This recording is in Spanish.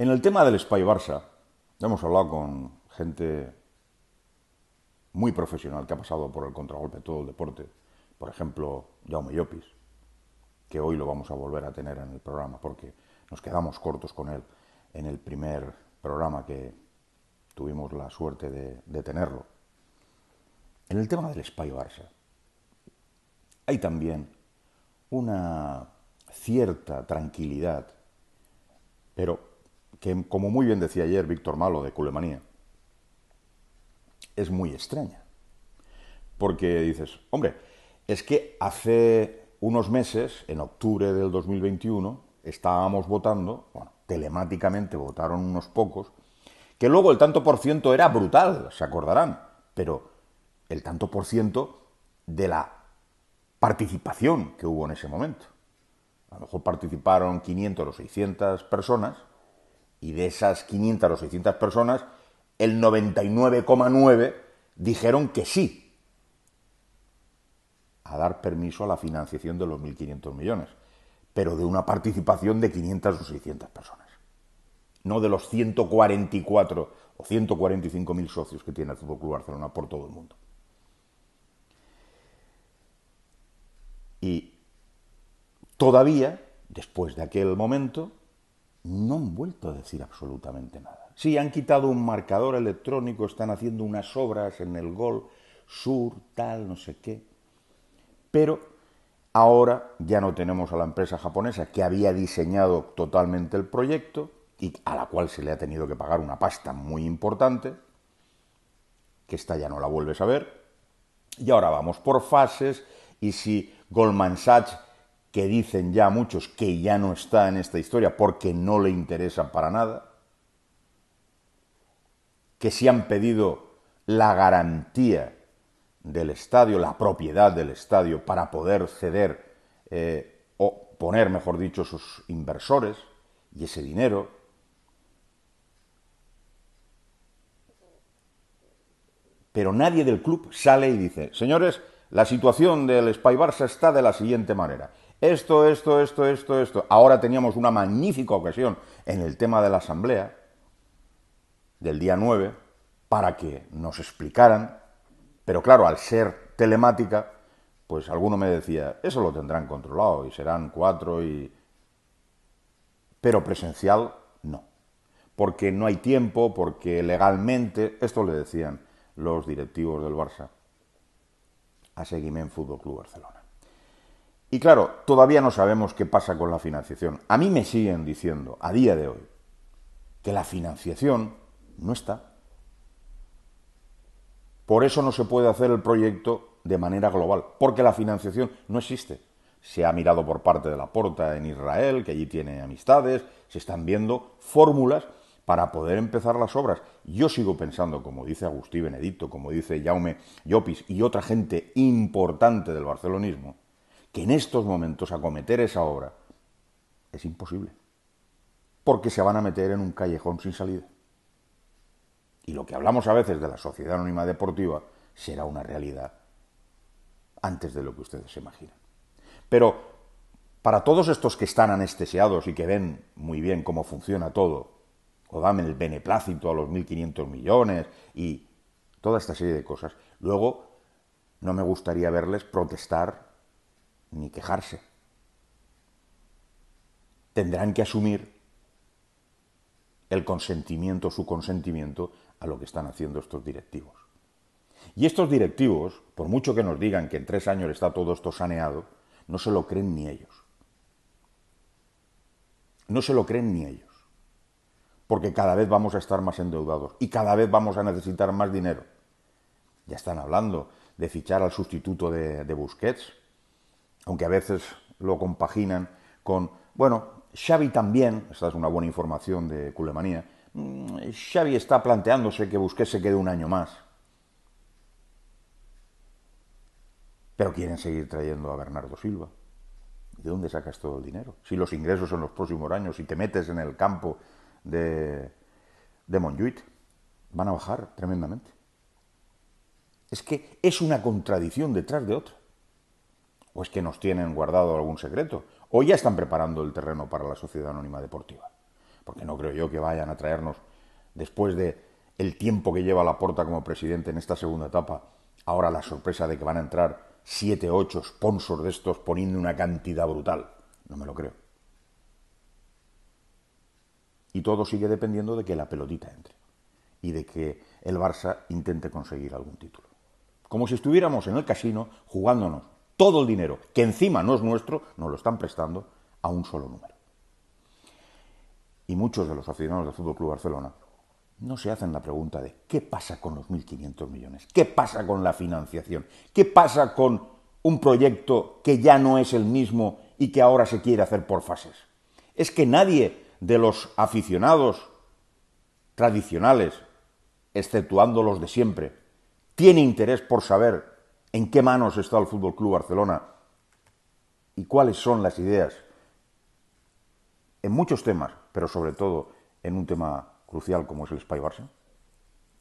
En el tema del Spy Barça, hemos hablado con gente muy profesional que ha pasado por el contragolpe de todo el deporte. Por ejemplo, Jaume Llopis, que hoy lo vamos a volver a tener en el programa porque nos quedamos cortos con él en el primer programa que tuvimos la suerte de, de tenerlo. En el tema del Spy Barça, hay también una cierta tranquilidad, pero que como muy bien decía ayer Víctor Malo de Culemanía, es muy extraña. Porque dices, hombre, es que hace unos meses, en octubre del 2021, estábamos votando, bueno, telemáticamente votaron unos pocos, que luego el tanto por ciento era brutal, se acordarán, pero el tanto por ciento de la participación que hubo en ese momento. A lo mejor participaron 500 o 600 personas y de esas 500 o 600 personas, el 99,9 dijeron que sí a dar permiso a la financiación de los 1.500 millones, pero de una participación de 500 o 600 personas, no de los 144 o 145 mil socios que tiene el Fútbol Club Barcelona por todo el mundo. Y todavía, después de aquel momento, no han vuelto a decir absolutamente nada. Sí, han quitado un marcador electrónico, están haciendo unas obras en el gol sur, tal, no sé qué. Pero ahora ya no tenemos a la empresa japonesa que había diseñado totalmente el proyecto y a la cual se le ha tenido que pagar una pasta muy importante, que esta ya no la vuelves a ver. Y ahora vamos por fases y si Goldman Sachs que dicen ya muchos que ya no está en esta historia porque no le interesa para nada, que se han pedido la garantía del estadio, la propiedad del estadio para poder ceder eh, o poner, mejor dicho, sus inversores y ese dinero. Pero nadie del club sale y dice, señores, la situación del Spy Barça está de la siguiente manera esto, esto, esto, esto, esto. Ahora teníamos una magnífica ocasión en el tema de la asamblea del día 9 para que nos explicaran, pero claro, al ser telemática, pues alguno me decía, eso lo tendrán controlado y serán cuatro y... Pero presencial, no. Porque no hay tiempo, porque legalmente, esto le decían los directivos del Barça a Seguimen Fútbol Club Barcelona. Y claro, todavía no sabemos qué pasa con la financiación. A mí me siguen diciendo, a día de hoy, que la financiación no está. Por eso no se puede hacer el proyecto de manera global, porque la financiación no existe. Se ha mirado por parte de la Porta en Israel, que allí tiene amistades, se están viendo fórmulas para poder empezar las obras. Yo sigo pensando, como dice Agustí Benedicto, como dice Jaume Llopis y otra gente importante del barcelonismo, que en estos momentos acometer esa obra es imposible, porque se van a meter en un callejón sin salida. Y lo que hablamos a veces de la sociedad anónima deportiva será una realidad antes de lo que ustedes se imaginan. Pero para todos estos que están anestesiados y que ven muy bien cómo funciona todo, o dame el beneplácito a los 1.500 millones y toda esta serie de cosas, luego no me gustaría verles protestar ni quejarse. Tendrán que asumir el consentimiento, su consentimiento a lo que están haciendo estos directivos. Y estos directivos, por mucho que nos digan que en tres años está todo esto saneado, no se lo creen ni ellos. No se lo creen ni ellos. Porque cada vez vamos a estar más endeudados y cada vez vamos a necesitar más dinero. Ya están hablando de fichar al sustituto de, de Busquets aunque a veces lo compaginan con, bueno, Xavi también, esta es una buena información de Culemanía, mm, Xavi está planteándose que busque se quede un año más. Pero quieren seguir trayendo a Bernardo Silva. ¿De dónde sacas todo el dinero? Si los ingresos en los próximos años, y te metes en el campo de, de van a bajar tremendamente. Es que es una contradicción detrás de otra. ¿O es que nos tienen guardado algún secreto? ¿O ya están preparando el terreno para la Sociedad Anónima Deportiva? Porque no creo yo que vayan a traernos, después de el tiempo que lleva la Laporta como presidente en esta segunda etapa, ahora la sorpresa de que van a entrar siete, ocho sponsors de estos poniendo una cantidad brutal. No me lo creo. Y todo sigue dependiendo de que la pelotita entre y de que el Barça intente conseguir algún título. Como si estuviéramos en el casino jugándonos todo el dinero, que encima no es nuestro, nos lo están prestando a un solo número. Y muchos de los aficionados del Fútbol Barcelona no se hacen la pregunta de qué pasa con los 1.500 millones, qué pasa con la financiación, qué pasa con un proyecto que ya no es el mismo y que ahora se quiere hacer por fases. Es que nadie de los aficionados tradicionales, exceptuando los de siempre, tiene interés por saber en qué manos está el Fútbol Club Barcelona y cuáles son las ideas en muchos temas, pero sobre todo en un tema crucial como es el Spy Barça?